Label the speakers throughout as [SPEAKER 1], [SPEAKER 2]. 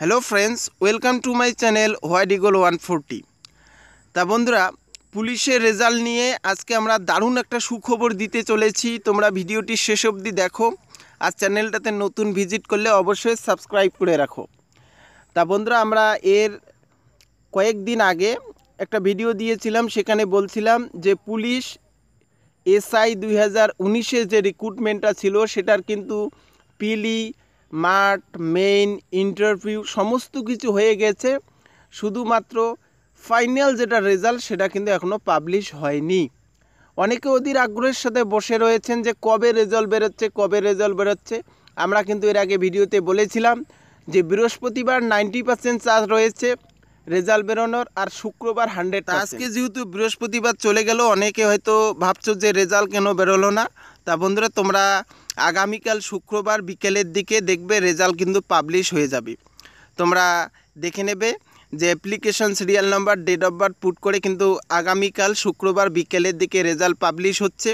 [SPEAKER 1] hello friends welcome to my channel white eagle one forty তা বন্ধুরা পুলিশের result নিয়ে আজকে আমরা দারুণ একটা সুখবর দিতে চলেছি তোমরা ভিডিওটি শেষ অবধি দেখো আর চ্যানেলটাতে নতুন ভিজিট করলে অবশ্যই সাবস্ক্রাইব করে রাখো তা বন্ধুরা আমরা এর কয়েকদিন আগে একটা ভিডিও দিয়েছিলাম সেখানে বলছিলাম যে পুলিশ এসআই দুই হাজার যে রিক্রুটমেন্টটা ছিল সেটার কিন্তু পিলি মাঠ মেইন ইন্টারভিউ সমস্ত কিছু হয়ে গেছে শুধুমাত্র ফাইনাল যেটা রেজাল্ট সেটা কিন্তু এখনও পাবলিশ হয়নি অনেকে অধীর আগ্রহের সাথে বসে রয়েছেন যে কবে রেজাল্ট বেরোচ্ছে কবে রেজাল্ট বেরোচ্ছে আমরা কিন্তু এর আগে ভিডিওতে বলেছিলাম যে বৃহস্পতিবার নাইনটি পার্সেন্ট চার্জ রয়েছে রেজাল্ট বেরোনোর আর শুক্রবার হান্ড্রেড আজকে যেহেতু বৃহস্পতিবার চলে গেল অনেকে হয়তো ভাবছো যে রেজাল্ট কেন বেরোলো না তা বন্ধুরা তোমরা আগামীকাল শুক্রবার বিকেলের দিকে দেখবে রেজাল্ট কিন্তু পাবলিশ হয়ে যাবে তোমরা দেখে নেবে যে application serial number date of birth put করে কিন্তু আগামীকাল শুক্রবার বিকেলের দিকে রেজাল্ট পাবলিশ হচ্ছে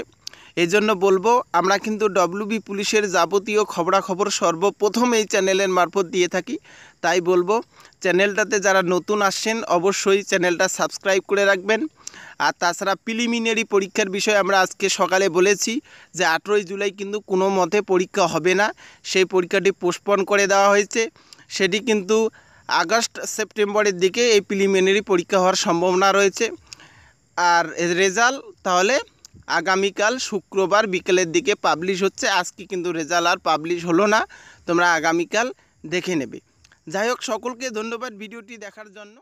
[SPEAKER 1] এই জন্য বলবো আমরা কিন্তু ডব্লিউবি পুলিশের যাবতীয় খবরাখবর সর্বপ্রথম এই চ্যানেলের মারফত দিয়ে থাকি তাই বলবো চ্যানেলটাতে যারা নতুন আসছেন অবশ্যই চ্যানেলটা সাবস্ক্রাইব করে রাখবেন আর তাছাড়া প্রিলিমিনারি পরীক্ষার বিষয়ে আমরা আজকে সকালে বলেছি যে আঠেরোই জুলাই কিন্তু কোনো মতে পরীক্ষা হবে না সেই পরীক্ষাটি পোস্টপন করে দেওয়া হয়েছে সেটি কিন্তু আগস্ট সেপ্টেম্বরের দিকে এই প্রিলিমিনারি পরীক্ষা হওয়ার সম্ভাবনা রয়েছে আর রেজাল্ট তাহলে আগামীকাল শুক্রবার বিকেলের দিকে পাবলিশ হচ্ছে আজকে কিন্তু রেজাল্ট আর পাবলিশ হলো না তোমরা আগামীকাল দেখে নেবে যাই হোক সকলকে ধন্যবাদ ভিডিওটি দেখার জন্য